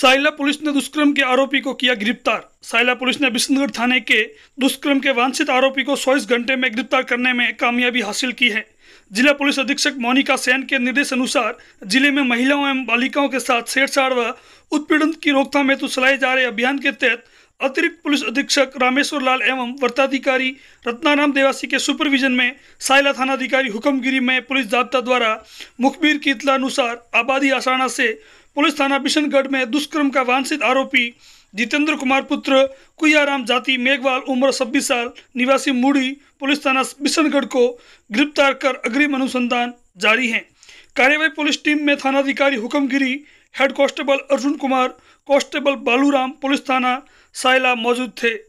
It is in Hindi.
साइला पुलिस ने दुष्कर्म के आरोपी को किया गिरफ्तार साइला पुलिस ने बिश्नगढ़ थाने के दुष्कर्म के वांछित आरोपी को चौबीस घंटे में गिरफ्तार करने में कामयाबी हासिल की है जिला पुलिस अधीक्षक मोनिका सेन के निर्देश अनुसार जिले में महिलाओं एवं बालिकाओं के साथ छेड़छाड़ व उत्पीड़न की रोकथाम हेतु चलाए जा रहे अभियान के तहत अतिरिक्त पुलिस अधीक्षक रामेश्वर लाल एवं वर्ताधिकारी रत्नाराम देवासी के सुपरविजन में सायला थानाधिकारी हुक्मगिरी में पुलिस जाब्ता द्वारा मुखबिर की इतलानुसार आबादी आसाना से पुलिस थाना बिशनगढ़ में दुष्कर्म का वांछित आरोपी जितेंद्र कुमार पुत्र कुयाराम जाति मेघवाल उम्र छब्बीस साल निवासी मूढ़ी पुलिस थाना बिशनगढ़ को गिरफ्तार कर अग्रिम अनुसंधान जारी है कार्यवाही पुलिस टीम में थानाधिकारी Hukamgiri head constable Arjun Kumar constable Baluram police थाना सायला मौजूद थे